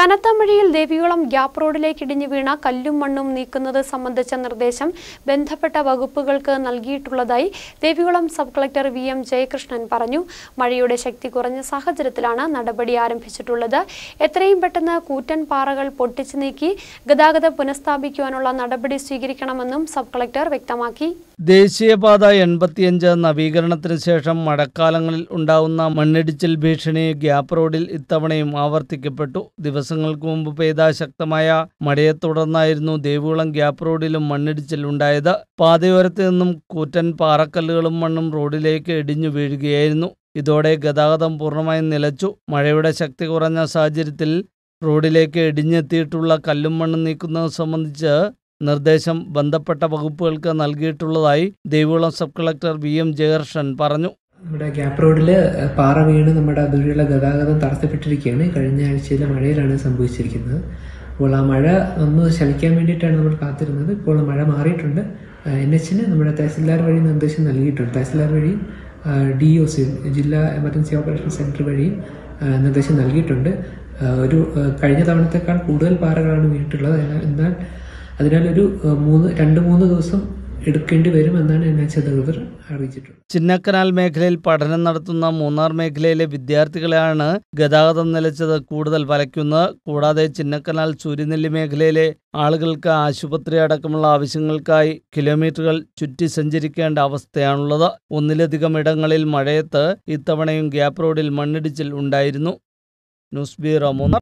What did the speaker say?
കനത്ത മഴയിൽ ദേവികുളം ഗ്യാപ്പ് റോഡിലേക്ക് ഇടിഞ്ഞു വീണ കല്ലും മണ്ണും നീക്കുന്നത് സംബന്ധിച്ച നിർദ്ദേശം ബന്ധപ്പെട്ട വകുപ്പുകൾക്ക് നൽകിയിട്ടുള്ളതായി Devikulam sub collector V M Jayakrishnan പറഞ്ഞു മഴയുടെ ശക്തി കുറഞ്ഞ സാഹചര്യത്തിലാണ് നടപടി ആരംഭിച്ചിട്ടുള്ളത് എത്രയും പെട്ടെന്ന് കൂറ്റൻ പാറകൾ പൊട്ടിച്ചു നീക്കി ഗതാഗതം പുനഃസ്ഥാപിക്കുവാനുള്ള നടപടി സ്വീകരിക്കണമെന്നും സബ് കളക്ടർ വ്യക്തമാക്കി ദേശീയപാത എൺപത്തിയഞ്ച് നവീകരണത്തിന് ശേഷം മഴക്കാലങ്ങളിൽ ഉണ്ടാവുന്ന മണ്ണിടിച്ചിൽ ഭീഷണി ഗ്യാപ്പ് റോഡിൽ ഇത്തവണയും ആവർത്തിക്കപ്പെട്ടു ദിവസങ്ങൾക്ക് മുമ്പ് പെയ്ത ശക്തമായ മഴയെ തുടർന്നായിരുന്നു ദേവികുളം ഗ്യാപ്പ് റോഡിലും മണ്ണിടിച്ചിൽ ഉണ്ടായത് പാതയോരത്തു നിന്നും കൂറ്റൻ പാറക്കല്ലുകളും മണ്ണും റോഡിലേക്ക് ഇടിഞ്ഞു വീഴുകയായിരുന്നു ഇതോടെ ഗതാഗതം പൂർണ്ണമായും നിലച്ചു മഴയുടെ ശക്തി കുറഞ്ഞ സാഹചര്യത്തിൽ റോഡിലേക്ക് ഇടിഞ്ഞെത്തിയിട്ടുള്ള കല്ലും മണ്ണും നീക്കുന്നത് സംബന്ധിച്ച് നിർദ്ദേശം ബന്ധപ്പെട്ട വകുപ്പുകൾക്ക് നൽകിയിട്ടുള്ളതായി Devikulam sub collector V M Jayakrishnan പറഞ്ഞു നമ്മുടെ ഗ്യാപ് റോഡിൽ പാറ വീണ് നമ്മുടെ ദൂരെയുള്ള ഗതാഗതം തടസ്സപ്പെട്ടിരിക്കുകയാണ് കഴിഞ്ഞ ആഴ്ചയിലെ മഴയിലാണ് സംഭവിച്ചിരിക്കുന്നത് അപ്പോൾ ആ മഴ ഒന്ന് ശലിക്കാൻ വേണ്ടിയിട്ടാണ് നമ്മൾ കാത്തിരുന്നത് ഇപ്പോൾ മഴ മാറിയിട്ടുണ്ട് എൻ എച്ചിന് നമ്മുടെ തഹസിൽദാർ വഴി നിർദ്ദേശം നൽകിയിട്ടുണ്ട് തഹസിൽദാർ വഴി ഡി ഒ സി ജില്ലാ എമർജൻസി ഓപ്പറേഷൻ സെൻറ്റർ വഴി നിർദ്ദേശം നൽകിയിട്ടുണ്ട് ഒരു കഴിഞ്ഞ തവണത്തേക്കാൾ കൂടുതൽ പാറകളാണ് വീണിട്ടുള്ളത് എന്നാൽ അതിനാൽ ഒരു മൂന്ന് രണ്ട് മൂന്ന് ദിവസം എടുക്കേണ്ടി വരും എന്നാണ് എൻ എച്ച് അധികൃതർ അറിയിച്ചിട്ടുള്ളത് ചിന്നക്കനാൽ മേഖലയിൽ പഠനം നടത്തുന്ന മൂന്നാർ മേഖലയിലെ വിദ്യാർത്ഥികളെയാണ് ഗതാഗതം നിലച്ചത് കൂടുതൽ വലയ്ക്കുന്നത് കൂടാതെ ചിന്നക്കനാൽ ചുരിനെല്ലി മേഖലയിലെ ആളുകൾക്ക് ആശുപത്രി അടക്കമുള്ള ആവശ്യങ്ങൾക്കായി കിലോമീറ്ററുകൾ ചുറ്റി സഞ്ചരിക്കേണ്ട അവസ്ഥയാണുള്ളത് ഒന്നിലധികം ഇടങ്ങളിൽ മഴയത്ത് ഇത്തവണയും ഗ്യാപ് റോഡിൽ മണ്ണിടിച്ചിൽ ഉണ്ടായിരുന്നു ന്യൂസ് ബ്യൂറോ മൂന്നാർ